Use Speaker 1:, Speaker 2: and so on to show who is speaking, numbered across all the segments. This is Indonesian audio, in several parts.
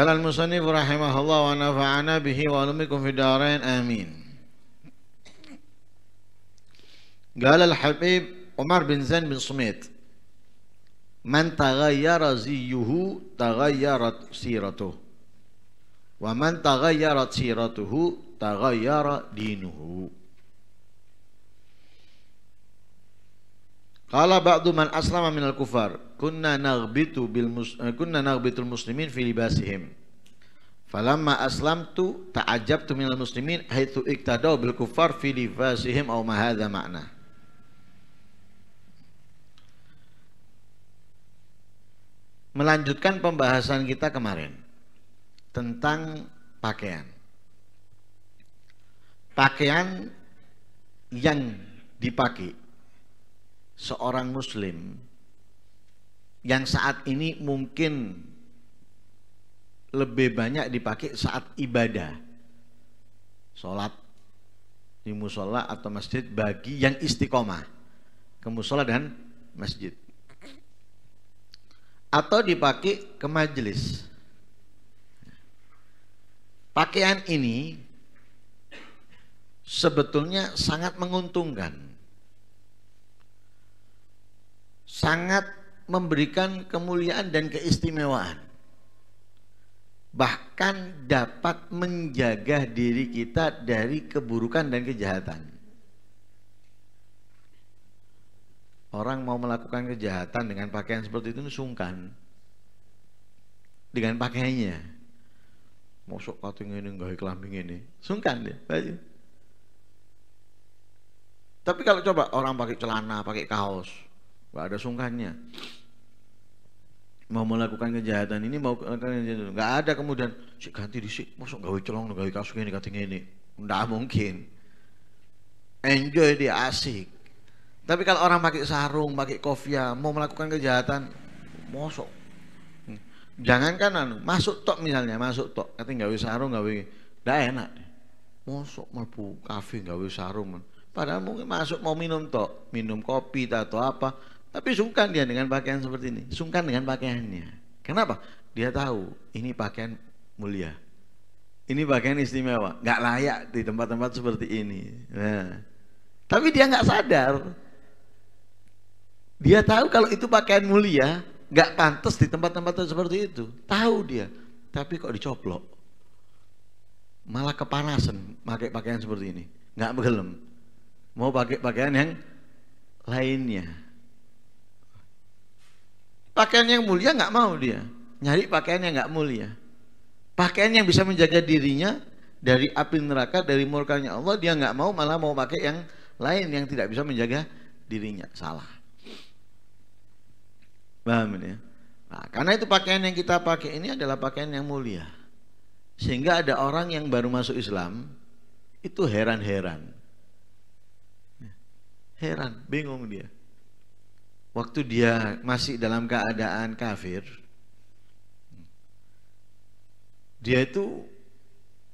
Speaker 1: قال المصنف رحمه الله ونفعنا به وعلمكم في الدارين آمين قال الحبيب عمر بن زين بن صميت من تغير زيه تغيرت سيرته ومن تغيرت سيرته تغير دينه قال بعض من أسلم من الكفار kunna narbitu bil mus, eh, kunna narbitul muslimin fi libasihim falamma aslamtu ta'ajabtu minal muslimin haitsu iktadaw bil kuffar fi libasihim aw ma hadza makna melanjutkan pembahasan kita kemarin tentang pakaian pakaian yang dipakai seorang muslim yang saat ini mungkin lebih banyak dipakai saat ibadah sholat di musola atau masjid bagi yang istiqomah ke musola dan masjid atau dipakai ke majelis pakaian ini sebetulnya sangat menguntungkan sangat memberikan kemuliaan dan keistimewaan. Bahkan dapat menjaga diri kita dari keburukan dan kejahatan. Orang mau melakukan kejahatan dengan pakaian seperti itu sungkan. Dengan pakaiannya. Masuk kating ini nggak kelambing ini. Sungkan deh. baju. Tapi kalau coba orang pakai celana, pakai kaos, gak ada sungkannya mau melakukan kejahatan ini mau melakukan eh, kejahatan nggak ada kemudian si ganti di si masuk gawe celong gawe kasus ini kating ini nggak mungkin enjoy dia asik tapi kalau orang pakai sarung pakai kofia mau melakukan kejahatan mosok jangankan anu masuk tok misalnya masuk tok kating gawe sarung gawe ndak enak mosok melbu kafe gawe sarung padahal mungkin masuk mau minum tok minum kopi atau apa tapi sungkan dia dengan pakaian seperti ini, sungkan dengan pakaiannya. Kenapa? Dia tahu ini pakaian mulia. Ini pakaian istimewa, Gak layak di tempat-tempat seperti ini. Nah. Tapi dia gak sadar. Dia tahu kalau itu pakaian mulia, Gak pantas di tempat-tempat seperti itu. Tahu dia, tapi kok dicoplok. Malah kepanasan pakai pakaian seperti ini, Gak begelem. Mau pakai pakaian yang lainnya. Pakaian yang mulia nggak mau dia. Nyari pakaian yang nggak mulia. Pakaian yang bisa menjaga dirinya dari api neraka, dari murkanya Allah, dia nggak mau malah mau pakai yang lain yang tidak bisa menjaga dirinya. Salah. Paham ya? Nah, karena itu pakaian yang kita pakai ini adalah pakaian yang mulia. Sehingga ada orang yang baru masuk Islam itu heran-heran. Heran, bingung dia waktu dia masih dalam keadaan kafir dia itu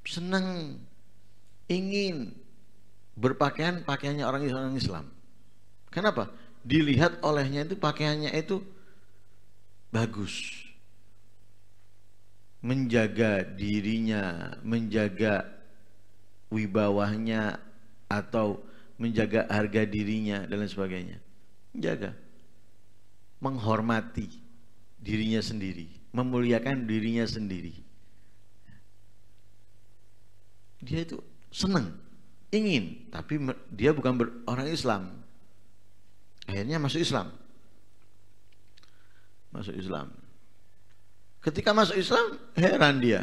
Speaker 1: senang ingin berpakaian pakaiannya orang Islam kenapa dilihat olehnya itu pakaiannya itu bagus menjaga dirinya menjaga wibawahnya atau menjaga harga dirinya dan lain sebagainya. menjaga menghormati dirinya sendiri, memuliakan dirinya sendiri. Dia itu senang, ingin, tapi dia bukan orang Islam. Akhirnya masuk Islam. Masuk Islam. Ketika masuk Islam, heran dia.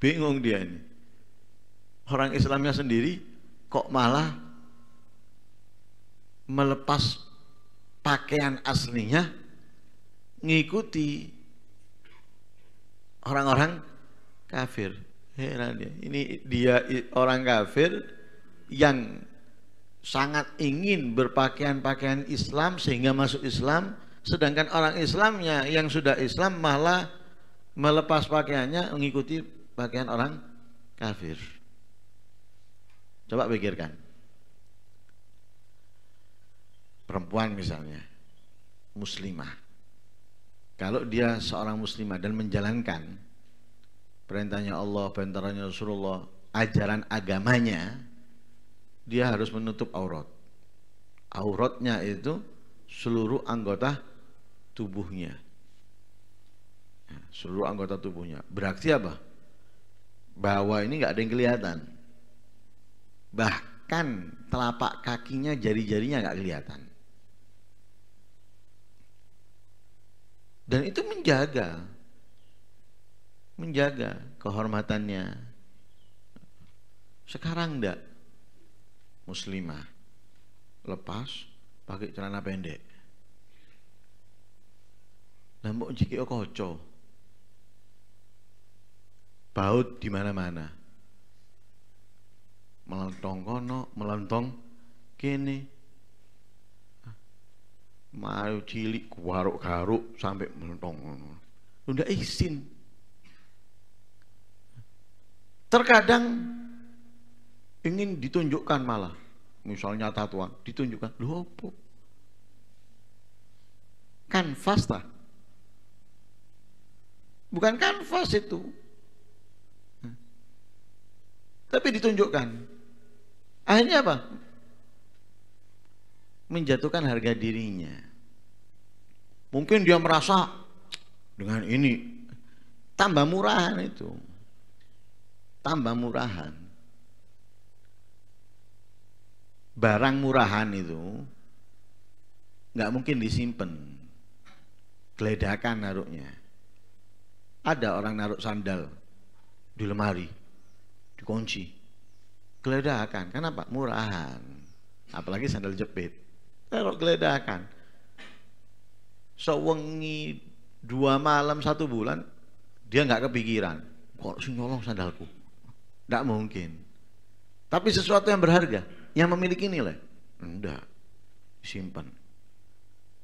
Speaker 1: Bingung dia ini. Orang Islamnya sendiri kok malah melepas pakaian aslinya ngikuti orang-orang kafir. Heran Ini dia orang kafir yang sangat ingin berpakaian-pakaian Islam sehingga masuk Islam, sedangkan orang Islamnya yang sudah Islam malah melepas pakaiannya mengikuti pakaian orang kafir. Coba pikirkan. perempuan misalnya muslimah kalau dia seorang muslimah dan menjalankan perintahnya Allah, perintahnya Rasulullah, ajaran agamanya, dia harus menutup aurat. Auratnya itu seluruh anggota tubuhnya. Ya, seluruh anggota tubuhnya. Berarti apa? Bahwa ini nggak ada yang kelihatan. Bahkan telapak kakinya, jari-jarinya nggak kelihatan. Dan itu menjaga menjaga kehormatannya. Sekarang enggak muslimah lepas pakai celana pendek. Lah jika jiki kocok Baut di mana-mana. Melentong kono, melentong kene mau cilik waruk garuk sampai mentong Udah izin. Terkadang ingin ditunjukkan malah. Misalnya tatuan, ditunjukkan. Loh apa? Kanvas lah. Bukan kanvas itu. Tapi ditunjukkan. Akhirnya apa? menjatuhkan harga dirinya. Mungkin dia merasa dengan ini tambah murahan itu. Tambah murahan. Barang murahan itu nggak mungkin disimpan. Geledakan naruhnya. Ada orang naruh sandal di lemari, dikunci. Geledakan. Kenapa? Murahan. Apalagi sandal jepit terok geledakan sewengi dua malam satu bulan dia nggak kepikiran kok sih nyolong sandalku nggak mungkin tapi sesuatu yang berharga yang memiliki nilai enggak simpan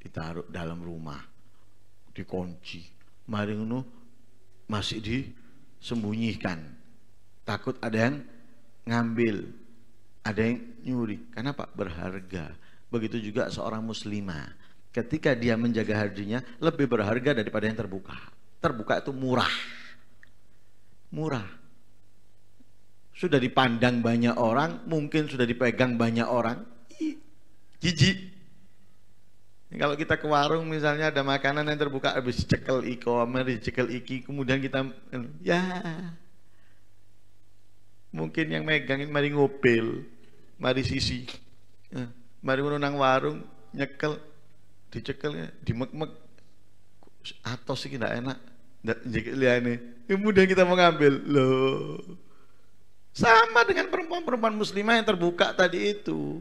Speaker 1: ditaruh dalam rumah dikunci mari masih disembunyikan takut ada yang ngambil ada yang nyuri karena pak berharga Begitu juga seorang muslimah. Ketika dia menjaga hadinya lebih berharga daripada yang terbuka. Terbuka itu murah. Murah. Sudah dipandang banyak orang, mungkin sudah dipegang banyak orang. Jijik. Kalau kita ke warung misalnya ada makanan yang terbuka habis cekel iko, cekel iki, kemudian kita ya mungkin yang megangin mari ngobel mari sisi. Eh mari ngono nang warung nyekel dicekel dimek-mek atos iki ndak enak ndak liane kemudian eh, kita mau ngambil loh sama dengan perempuan-perempuan muslimah yang terbuka tadi itu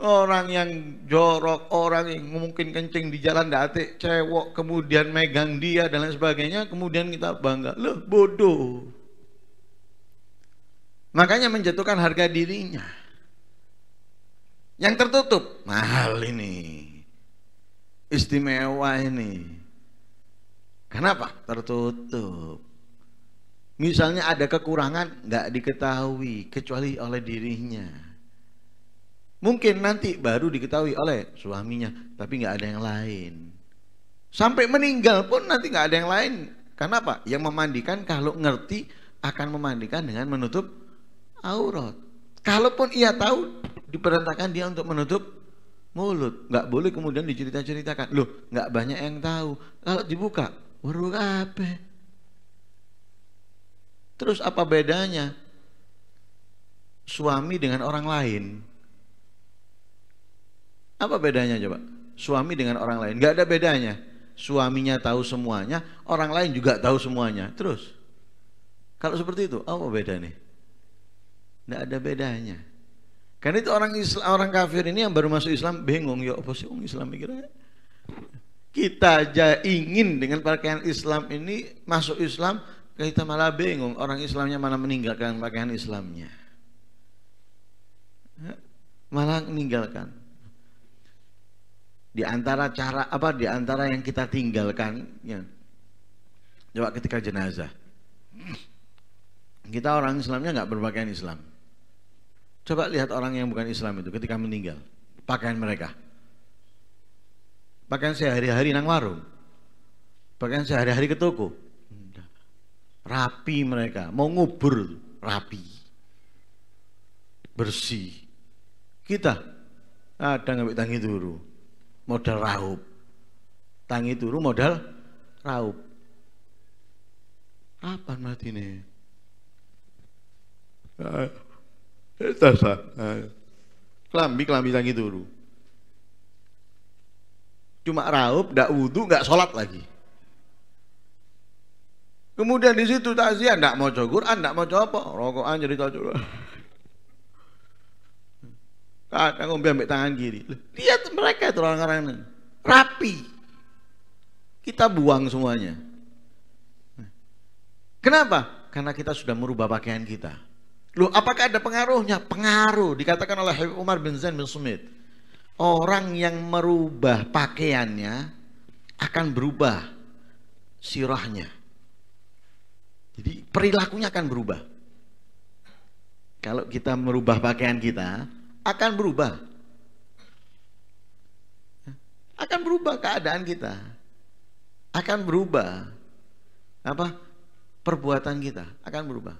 Speaker 1: orang yang jorok, orang yang mungkin kencing di jalan date, cewek, kemudian megang dia dan lain sebagainya, kemudian kita bangga, loh bodoh. Makanya menjatuhkan harga dirinya. Yang tertutup, mahal ini. Istimewa ini. Kenapa? Tertutup. Misalnya ada kekurangan, nggak diketahui, kecuali oleh dirinya. Mungkin nanti baru diketahui oleh suaminya, tapi nggak ada yang lain. Sampai meninggal pun nanti nggak ada yang lain. Kenapa? Yang memandikan kalau ngerti akan memandikan dengan menutup aurat. Kalaupun ia tahu, diperintahkan dia untuk menutup mulut. Nggak boleh kemudian dicerita-ceritakan. Loh, nggak banyak yang tahu. Kalau dibuka, waru apa? Terus apa bedanya suami dengan orang lain? Apa bedanya coba? Suami dengan orang lain, nggak ada bedanya. Suaminya tahu semuanya, orang lain juga tahu semuanya. Terus, kalau seperti itu, apa bedanya? Tidak ada bedanya. Karena itu orang Islam, orang kafir ini yang baru masuk Islam bingung ya apa sih orang Islam mikirnya. Kita aja ingin dengan pakaian Islam ini masuk Islam, kita malah bingung orang Islamnya malah meninggalkan pakaian Islamnya. Ya, malah meninggalkan. Di antara cara apa di antara yang kita tinggalkan ya. Coba ketika jenazah. Kita orang Islamnya nggak berpakaian Islam Coba lihat orang yang bukan Islam itu ketika meninggal, pakaian mereka. Pakaian sehari-hari nang warung. Pakaian sehari-hari ke toko. Rapi mereka, mau ngubur rapi. Bersih. Kita ada ngambil tangi turu. Modal raup. Tangi turu modal raup. Apa mati nih? Eh, Dasar. Nah. Kelambi kelambi lagi dulu. Cuma raup, ndak wudhu, nggak sholat lagi. Kemudian di situ takziah ndak mau jogur, ndak mau apa, rokokan jadi cocok. Kadang ngombe ambil tangan kiri. Lihat mereka itu orang-orang ini. Rapi. Kita buang semuanya. Nah. Kenapa? Karena kita sudah merubah pakaian kita. Loh, apakah ada pengaruhnya? Pengaruh dikatakan oleh Habib Umar bin Zain bin Sumit. Orang yang merubah pakaiannya akan berubah sirahnya. Jadi perilakunya akan berubah. Kalau kita merubah pakaian kita, akan berubah. Akan berubah keadaan kita. Akan berubah apa? Perbuatan kita akan berubah.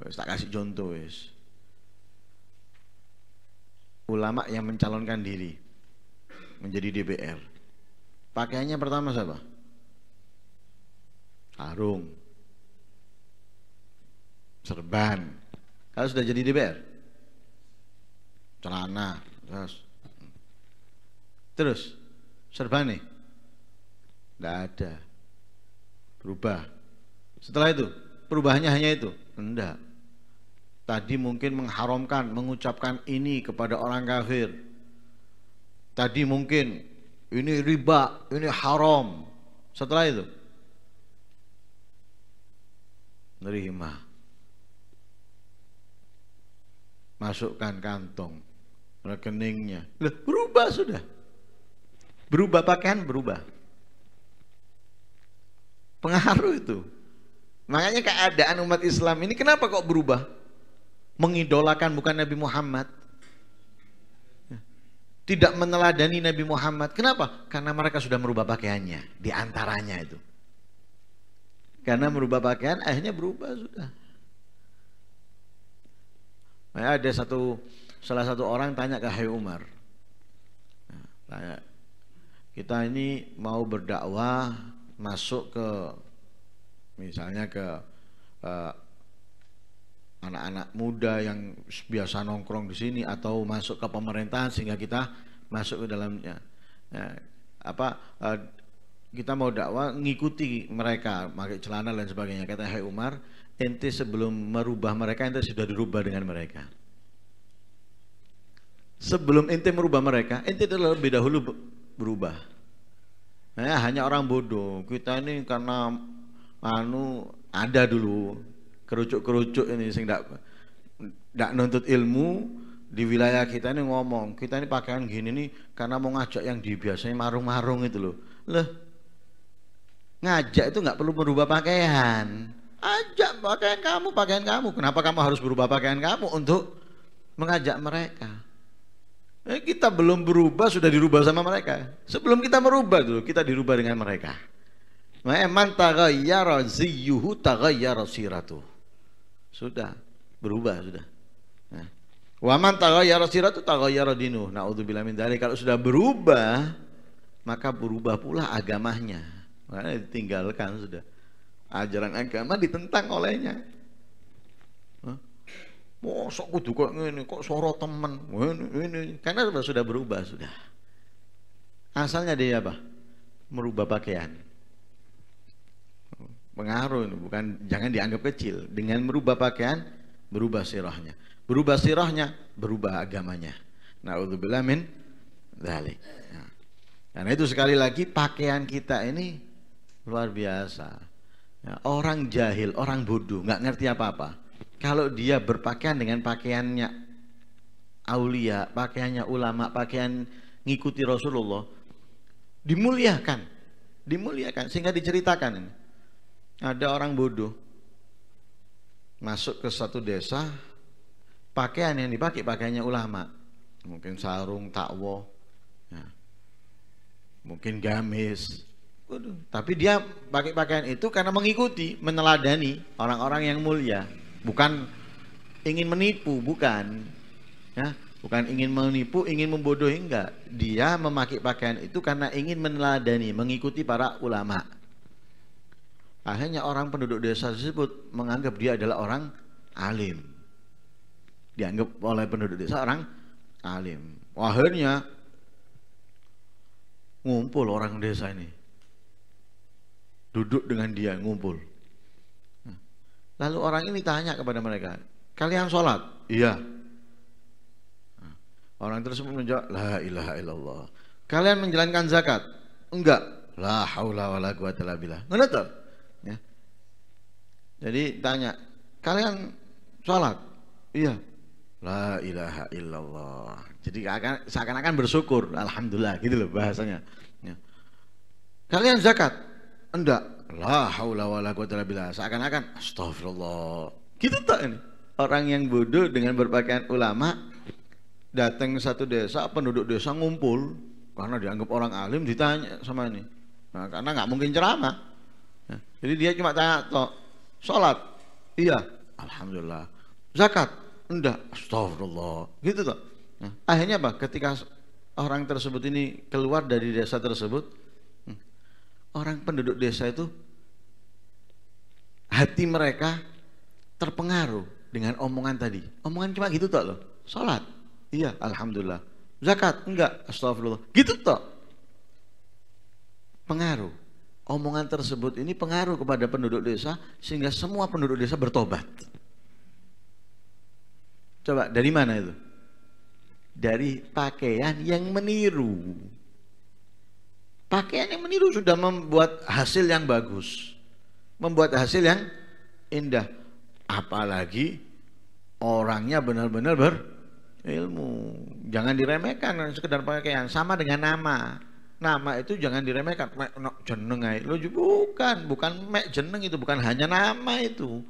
Speaker 1: Wes tak kasih contoh wes. Ulama yang mencalonkan diri menjadi DPR. Pakaiannya pertama siapa? Sarung. Serban. Kalau sudah jadi DPR. Celana, terus. Terus serban nih. Enggak ada. Berubah. Setelah itu perubahannya hanya itu? Enggak. Tadi mungkin mengharamkan, mengucapkan ini kepada orang kafir. Tadi mungkin ini riba, ini haram. Setelah itu nerima. Masukkan kantong rekeningnya. Loh, berubah sudah. Berubah pakaian berubah. Pengaruh itu Makanya keadaan umat Islam ini kenapa kok berubah? Mengidolakan bukan Nabi Muhammad. Tidak meneladani Nabi Muhammad. Kenapa? Karena mereka sudah merubah pakaiannya. Di antaranya itu. Karena merubah pakaian akhirnya berubah sudah. Nah, ada satu salah satu orang tanya ke Hai Umar. Nah, tanya, kita ini mau berdakwah masuk ke misalnya ke anak eh, anak-anak muda yang biasa nongkrong di sini atau masuk ke pemerintahan sehingga kita masuk ke dalamnya ya, apa uh, kita mau dakwah ngikuti mereka pakai celana dan sebagainya kata Hai Umar ente sebelum merubah mereka ente sudah dirubah dengan mereka sebelum ente merubah mereka ente telah lebih dahulu berubah nah, hanya orang bodoh kita ini karena anu ada dulu kerucuk-kerucuk ini sing dak dak nuntut ilmu di wilayah kita ini ngomong kita ini pakaian gini nih karena mau ngajak yang di biasanya marung-marung itu loh loh ngajak itu nggak perlu berubah pakaian ajak pakaian kamu pakaian kamu kenapa kamu harus berubah pakaian kamu untuk mengajak mereka eh, kita belum berubah sudah dirubah sama mereka sebelum kita merubah dulu kita dirubah dengan mereka Man taghayyara ziyyuhu taghayyara siratu. Sudah berubah sudah. Nah. Wa man taghayyara siratu taghayyara dinuh. Nauzubillah min dzalik. Kalau sudah berubah maka berubah pula agamanya. Makanya ditinggalkan sudah. Ajaran agama ditentang olehnya. Mosok kudu kok ini kok soro temen, ini, ini. Karena sudah berubah sudah. Asalnya dia apa? Merubah pakaian pengaruh bukan jangan dianggap kecil dengan merubah pakaian berubah sirahnya berubah sirahnya berubah agamanya naudzubillah min dzalik nah, ya. karena itu sekali lagi pakaian kita ini luar biasa ya, orang jahil orang bodoh nggak ngerti apa-apa kalau dia berpakaian dengan pakaiannya aulia pakaiannya ulama pakaian ngikuti Rasulullah dimuliakan dimuliakan sehingga diceritakan ini ada orang bodoh masuk ke satu desa pakaian yang dipakai pakainya ulama mungkin sarung takwo ya. mungkin gamis Bodoh. tapi dia pakai pakaian itu karena mengikuti meneladani orang-orang yang mulia bukan ingin menipu bukan ya bukan ingin menipu ingin membodohi enggak dia memakai pakaian itu karena ingin meneladani mengikuti para ulama' Akhirnya orang penduduk desa tersebut menganggap dia adalah orang alim. Dianggap oleh penduduk desa orang alim. Akhirnya ngumpul orang desa ini. Duduk dengan dia ngumpul. Lalu orang ini tanya kepada mereka, "Kalian sholat?" "Iya." Orang tersebut menjawab, "La ilaha illallah." "Kalian menjalankan zakat?" "Enggak." "La haula wala quwata illa billah." Menetap. Jadi tanya, kalian sholat? Iya. La ilaha illallah. Jadi akan, seakan-akan bersyukur, alhamdulillah gitu loh bahasanya. Ya. Kalian zakat? Enggak. La haula wala quwata billah. Seakan-akan astagfirullah. Gitu tak ini. Orang yang bodoh dengan berpakaian ulama datang satu desa, penduduk desa ngumpul karena dianggap orang alim ditanya sama ini. Nah, karena nggak mungkin ceramah. Ya. jadi dia cuma tanya Sholat, iya, alhamdulillah. Zakat, enggak, astagfirullah. Gitu toh. Nah, akhirnya apa? Ketika orang tersebut ini keluar dari desa tersebut, hmm, orang penduduk desa itu hati mereka terpengaruh dengan omongan tadi. Omongan cuma gitu toh, loh. Sholat, Iya, alhamdulillah. Zakat enggak, astagfirullah. Gitu toh. Pengaruh omongan tersebut ini pengaruh kepada penduduk desa sehingga semua penduduk desa bertobat. Coba dari mana itu? Dari pakaian yang meniru. Pakaian yang meniru sudah membuat hasil yang bagus. Membuat hasil yang indah. Apalagi orangnya benar-benar berilmu. Jangan diremehkan sekedar pakaian. Sama dengan nama nama itu jangan diremehkan mek no, jeneng ae lu bukan bukan mek jeneng itu bukan hanya nama itu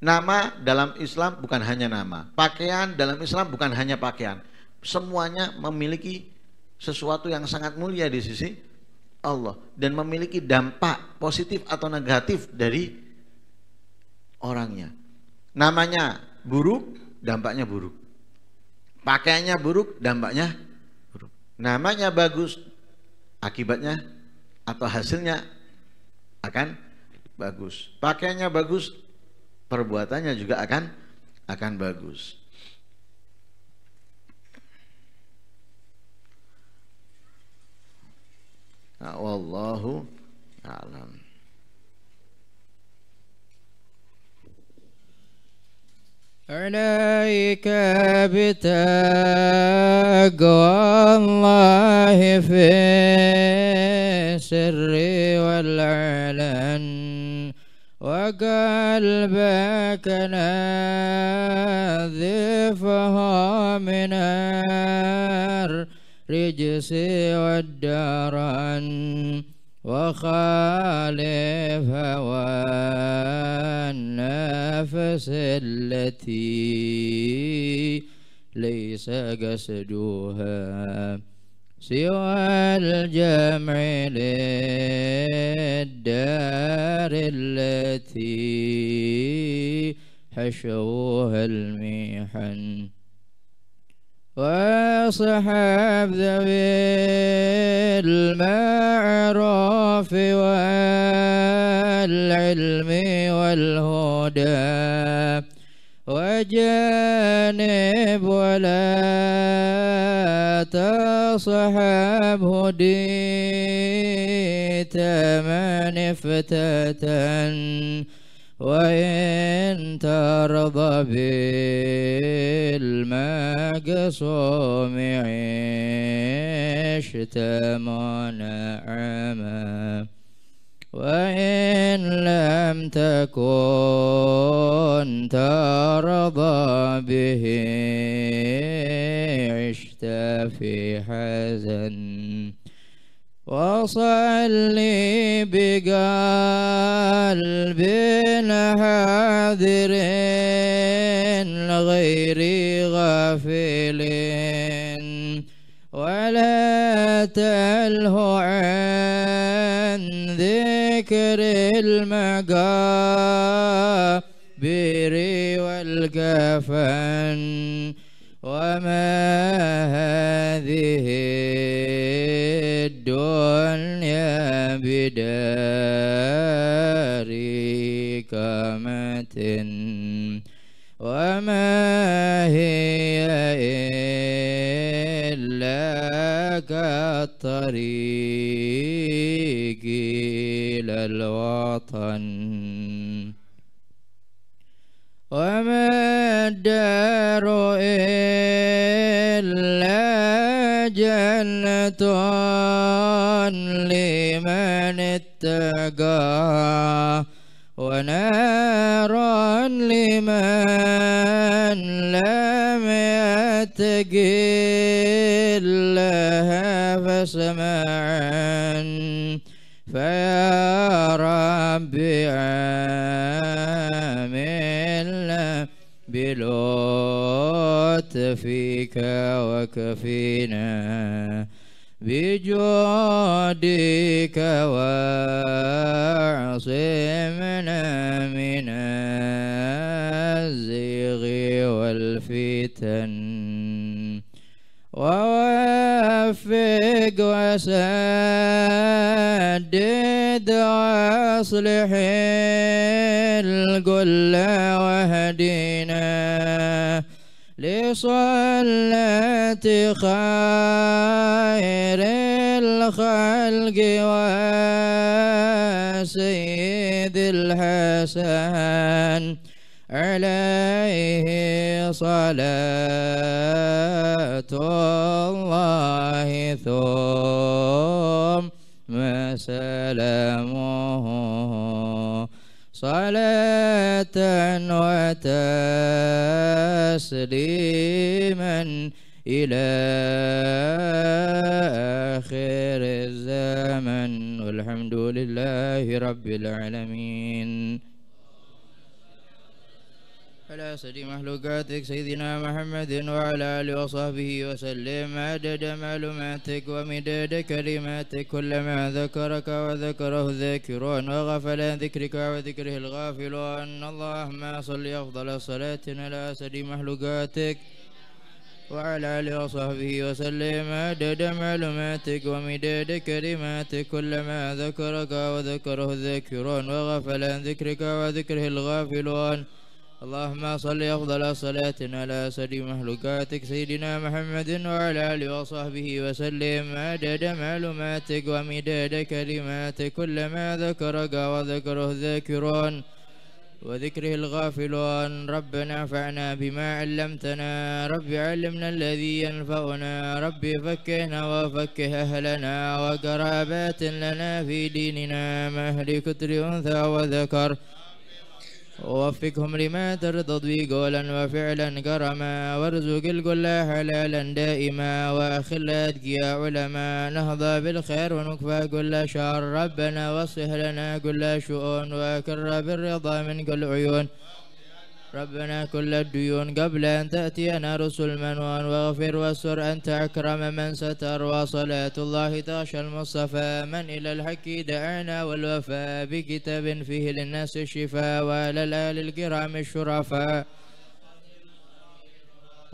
Speaker 1: nama dalam Islam bukan hanya nama pakaian dalam Islam bukan hanya pakaian semuanya memiliki sesuatu yang sangat mulia di sisi Allah dan memiliki dampak positif atau negatif dari orangnya namanya buruk dampaknya buruk pakaiannya buruk dampaknya buruk namanya bagus Akibatnya atau hasilnya akan bagus. Pakainya bagus, perbuatannya juga akan akan bagus. Nah, wallahu a'lam.
Speaker 2: عليك بتقوى الله في السر والعلن وقلبك نذفه من الرجس والدرن وخالف هوى النفس التي ليس قصدها سوى الجمع للدار التي حشوها المحن وأصحاب ذوي المعروف والعلم والهدى وجانب ولا تصحب هديت من افتتن وإن ترضى بالمقصوم عشت منعما وإن لم تكن ترضى به عشت في حزن وصلي بقلب حاذر غير غافل ولا تله عن ذكر المقابر والكفن وما هذه بدار كامة وما هي إلا كالطريق إلى الوطن وما الدار إلا جنة لمن اتقى ونار لمن لم يتقي الله فسمعا فيا ربي عامل بلون فيك وكفينا بجودك واعصمنا من الزيغ والفتن ووفق وسدد واصلح القل وهدينا صلاة خير الخلق وسيد الحسن عليه صلاة الله ثم سلامه صلاة وتسليم إلى آخر الزمن والحمد لله رب العالمين على سيد مخلوقاتك سيدنا محمد وعلى آله وصحبه وسلم عدد معلوماتك ومداد كلماتك كلما ذكرك وذكره الذاكرون وغفل عن ذكرك وذكره الغافلون اللهم صل أفضل الصلاة على سيد مخلوقاتك وعلى آله وصحبه وسلم عدد معلوماتك ومداد كلماتك كلما ذكرك وذكره الذاكرون وغفل عن ذكرك وذكره الغافلون اللهم صل أفضل صلاة على أسد مهلكاتك سيدنا محمد وعلى آله وصحبه وسلم عدد معلوماتك ومداد كلماتك كلما ذكرك وذكره الذاكرون وذكره الغافل عن ربنا فعنا بما علمتنا رب علمنا الذي ينفعنا رب فكهنا وفكه أهلنا وقرابات لنا في ديننا مهل كتر أنثى وذكر ووفقهم لما ترضى بي قولا وفعلا كرما وارزق الكل حلالا دائما واخلا يا علما نهضى بالخير ونكفى كل شر ربنا واصلح لنا كل شؤون وكر بالرضا من كل عيون ربنا كل الديون قبل أن تأتينا رسل من واغفر واستر أنت أكرم من ستر وصلاة الله تغشى المصطفى من إلى الحق دعانا والوفاء بكتاب فيه للناس الشفاء وعلى الآل الكرام الشرفاء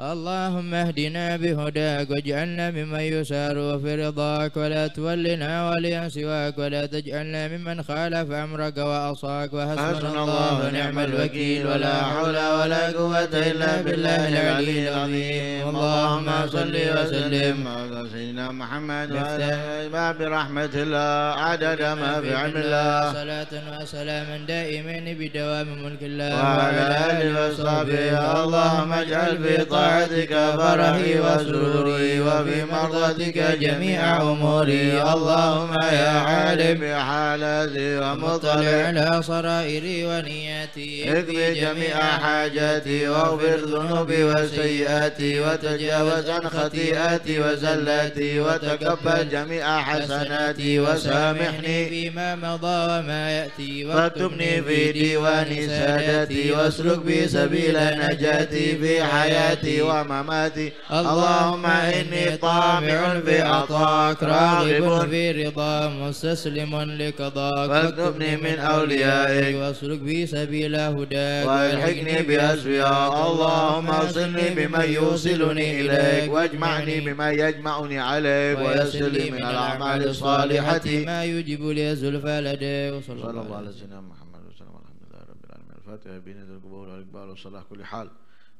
Speaker 2: اللهم اهدنا بهداك واجعلنا ممن يسار وفي رضاك ولا تولنا وليا سواك ولا تجعلنا ممن خالف امرك واصاك وحسبنا الله ونعم الوكيل ولا حول ولا قوه الا بالله
Speaker 3: العلي العظيم اللهم صل وسلم على سيدنا محمد وعلى ما برحمه
Speaker 1: الله عدد ما في علم الله
Speaker 3: صلاه وسلاما
Speaker 2: دائمين بدوام ملك الله وعلى اله وصحبه اللهم اجعل في طاعته بطاعتك فرحي وسروري وبمرضتك جميع
Speaker 3: أموري اللهم يا عالم حالاتي ومطلع على سرائري ونياتي
Speaker 2: اقضي جميع حاجاتي واغفر ذنوبي وسيئاتي وتجاوز عن خطيئاتي وزلاتي وتقبل
Speaker 3: جميع حسناتي وسامحني فيما مضى وما يأتي واكتبني في ديوان سادتي واسلك بي سبيل نجاتي في حياتي
Speaker 2: ومماتي اللهم إني طامع في عطاك راغب في رضاك مستسلم لقضاك فاكتبني من أوليائك
Speaker 3: واسلك بي سبيل هداك والحقني بأسوياء اللهم أصلني بمن يوصلني إليك واجمعني بما يجمعني عليك ويسر لي من
Speaker 1: الأعمال الصالحة ما
Speaker 2: يجب لي زلفى لديك صلى الله على سيدنا محمد
Speaker 1: وسلم الحمد لله رب العالمين الفاتحة بين القبور والإقبال والصلاح كل حال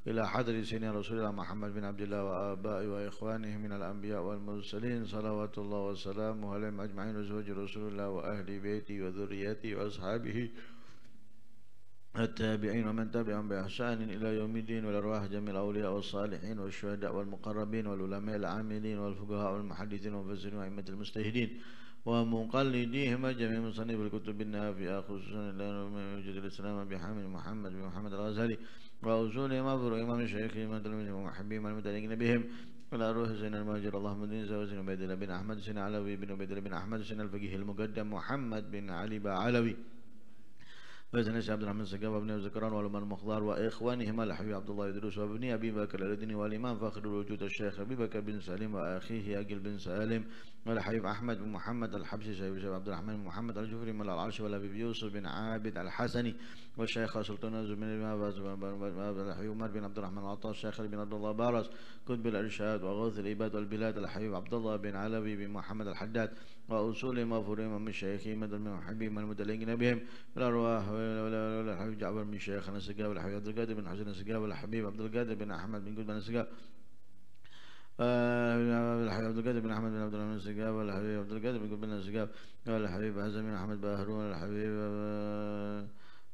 Speaker 1: إلى حضر سيدنا الله محمد بن عبد الله وآبائه وإخوانه من الأنبياء والمرسلين صلوات الله وسلامه عليهم أجمعين وزوج رسول الله وأهل بيتي وذريتي وأصحابه التابعين ومن تبعهم بإحسان إلى يوم الدين والأرواح جميع الأولياء والصالحين والشهداء والمقربين والعلماء العاملين والفقهاء والمحدثين والمفسرين وأئمة المجتهدين ومقلديهم جميع مصنف الكتب النافعة خصوصا إلى يوم الإسلام بحامد محمد بن محمد الغزالي وأوصول مغفور إمام شيخي من تلميذهم ومحبهم والمتعلقين بهم ولا روح زين المهاجر اللهم انزل وسين عبيد بن أحمد سين علوي بن عبيد بن أحمد سين الفقيه المقدم محمد بن علي بن علوي فزنش عبد الرحمن سقاف ابن الزكران والمان مخضار واخوانهما الحبيب عبد الله يدرس وابن ابي بكر الدين والامام فخر الوجود الشيخ ابي بكر بن سليم واخيه اجل بن سالم والحبيب احمد بن محمد الحبشي شيخ عبد الرحمن بن محمد الجفري من العرش والابي يوسف بن عابد الحسني والشيخ سلطان بن الحبيب عمر بن عبد الرحمن العطاء الشيخ بن عبد الله بارس كتب الارشاد وغوث العباد والبلاد الحبيب عبد الله بن علوي بن محمد الحداد وأصول ما فرهم من شيخهم من محبهم المتلين بهم والأرواح الأرواح والحبيب جعبر من شيخنا السقاف والحبيب عبد القادر بن حسين السقاف والحبيب عبد القادر بن أحمد بن قدمان بن السقاف الحبيب آه، عبد القادر بن احمد بن عبد الرحمن السقاف والحبيب عبد القادر بن قبل السقاف والحبيب حسن بن احمد باهرون الحبيب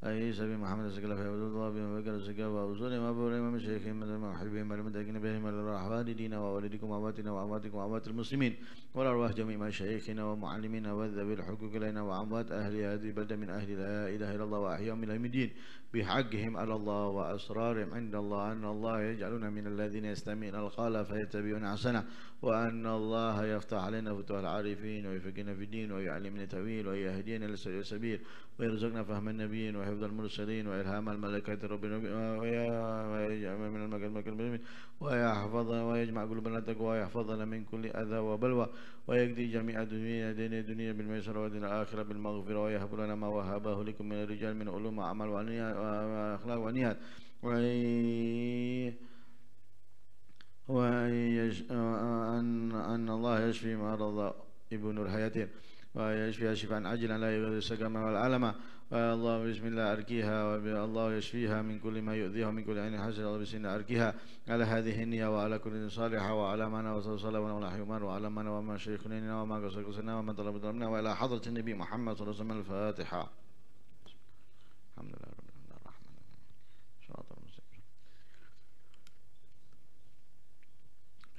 Speaker 1: أي سبي محمد سكلا في ودود الله بما بكر الزكاة وأوصول ما بولي إمام الشيخ من المحبين من المتأكين بهم من الأحوال دينا ووالدكم وأمواتنا وأمواتكم وأموات المسلمين والأرواح جميع مشايخنا ومعلمنا والذوي الحقوق لنا وأموات أهل هذه البلدة من أهل لا إله إلا الله وأحياهم من الدين بحقهم على الله وأسرارهم عند الله أن الله يجعلنا من الذين يستمعون القول فيتبعون أحسنه وأن الله يفتح علينا فتوح العارفين ويفقنا في الدين ويعلمنا التأويل ويهدينا لسوء السبيل ويرزقنا فهم النبيين وحفظ المرسلين وإلهام الملائكة رب من ويحفظنا ويجمع قلوبنا التقوى ويحفظنا من كل أذى وبلوى ويقضي جميع دنيا دين الدنيا بالميسر ودين الآخرة بالمغفرة ويهب لنا ما وهبه لكم من الرجال من علوم وعمل وأنياء أخلاق ونيات وأن أن الله يشفي مرض ابن الحياتين ويشفي شفاء عجلا لا يغادر السقم والعلم علما الله بسم الله أركيها والله يشفيها من كل ما يؤذيها من كل عين حسنة الله بسم الله أركيها على هذه النية وعلى كل صالحة وعلى منا وصلى الله وعلى حيومان وعلى منا وما شيخنا وما قصرنا وما طلب طلبنا وإلى حضرة النبي محمد صلى الله عليه وسلم الفاتحة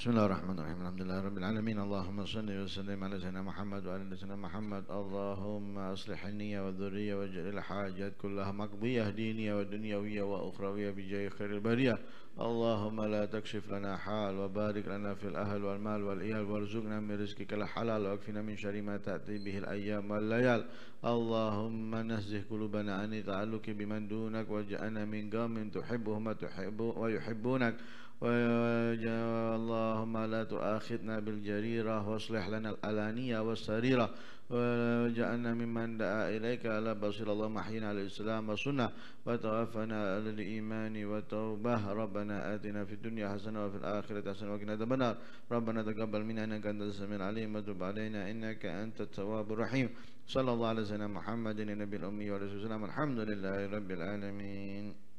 Speaker 1: بسم الله الرحمن الرحيم الحمد لله رب العالمين اللهم صل وسلم على سيدنا محمد وعلى سيدنا محمد اللهم اصلح النية والذرية واجعل الحاجات كلها مقضية دينية ودنيوية وأخروية بجاه خير البرية اللهم لا تكشف لنا حال وبارك لنا في الأهل والمال والإيال وارزقنا من رزقك الحلال واكفنا من شر ما تأتي به الأيام والليال اللهم نزه قلوبنا عن التعلق بمن دونك واجعلنا من قوم تحبهم وتحب ويحبونك اللهم لا تؤاخذنا بالجريرة واصلح لنا الألانية والسريرة وجعلنا ممن دعا إليك على بصير اللهم محينا على الإسلام والسنة وتوفنا على الإيمان والتوبة ربنا آتنا في الدنيا حسنة وفي الآخرة حسنة وقنا عذاب النار ربنا تقبل منا إنك أنت السميع العليم وتب علينا إنك أنت التواب الرحيم صلى الله على سيدنا محمد النبي الأمي والرسول السلام الحمد لله رب العالمين